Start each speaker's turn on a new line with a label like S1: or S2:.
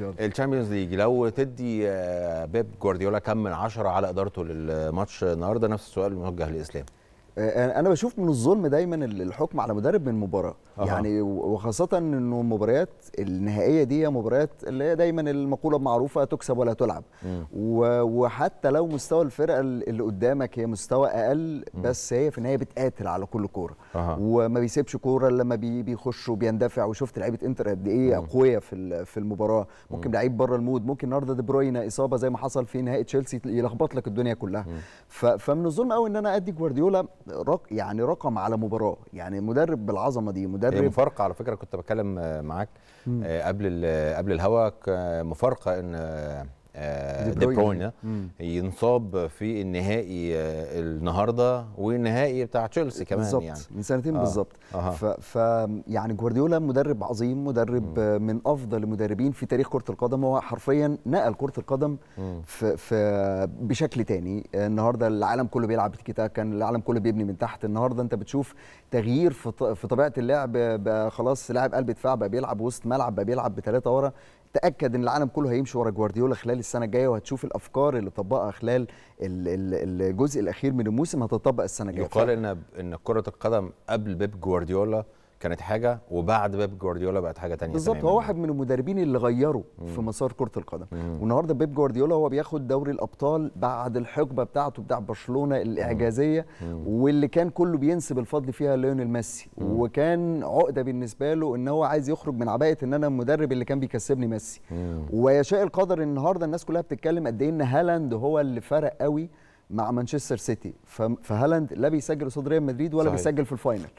S1: الشامبيونز ليج لو تدي آه، بيب جوارديولا كم من عشرة على ادارته للماتش النهارده نفس السؤال موجه لاسلام آه، آه، انا بشوف من الظلم دايما الحكم على
S2: مدرب من مباراه أه. يعني وخاصه انه المباريات النهائيه دي مباريات اللي هي دايما المقوله المعروفه تكسب ولا تلعب وحتى لو مستوى الفرقه اللي قدامك هي مستوى اقل بس هي في النهايه بتقاتل على كل كوره أه. وما بيسيبش كوره الا لما بيخش وبيندفع وشفت لعيبه انتر قد ايه اقوياء في في المباراه ممكن لعيب بره المود ممكن النهارده دي بروينا اصابه زي ما حصل في نهائي تشيلسي يلخبط لك الدنيا كلها فمن الظلم قوي ان انا ادي جوارديولا رق يعني رقم على مباراه يعني مدرب بالعظمه دي مدرب
S1: مفارقه على فكره كنت بتكلم معاك آه، قبل قبل الهوا مفارقه ان آه، دي بروين ينصاب في النهائي آه، النهارده والنهائي بتاع تشيلسي كمان بالزبط. يعني من
S2: سنتين آه. بالظبط آه. ف... ف يعني جوارديولا مدرب عظيم مدرب مم. آه، من افضل المدربين في تاريخ كره القدم هو حرفيا نقل كره القدم في... في بشكل تاني النهارده العالم كله بيلعب كده كان العالم كله بيبني من تحت النهارده انت بتشوف تغيير في, ط... في طبيعه اللعب بقى خلاص لاعب قلب دفاع بقى بيلعب وسط ملعب بقى بيلعب بثلاثه ورا تاكد ان العالم كله هيمشي ورا جوارديولا خلال السنه الجايه وهتشوف الافكار اللي طبقها خلال الجزء الاخير من الموسم هتطبق السنه الجايه يقال
S1: ان ان كره القدم قبل بيب جوارديولا كانت حاجه وبعد بيب جوارديولا بقت حاجه ثانيه بالظبط هو
S2: واحد من المدربين اللي غيروا مم. في مسار كره القدم والنهارده بيب جوارديولا هو بياخد دوري الابطال بعد الحقبه بتاعته بتاع برشلونه الاعجازيه مم. واللي كان كله بينسب الفضل فيها ليونيل ميسي وكان عقده بالنسبه له ان هو عايز يخرج من عباءه ان انا المدرب اللي كان بيكسبني ميسي ويشاء القدر النهارده الناس كلها بتتكلم قد ايه ان هالاند هو اللي فرق قوي مع مانشستر سيتي فهالاند لا بيسجل قصاد ريال مدريد ولا صحيح. بيسجل في الفاينل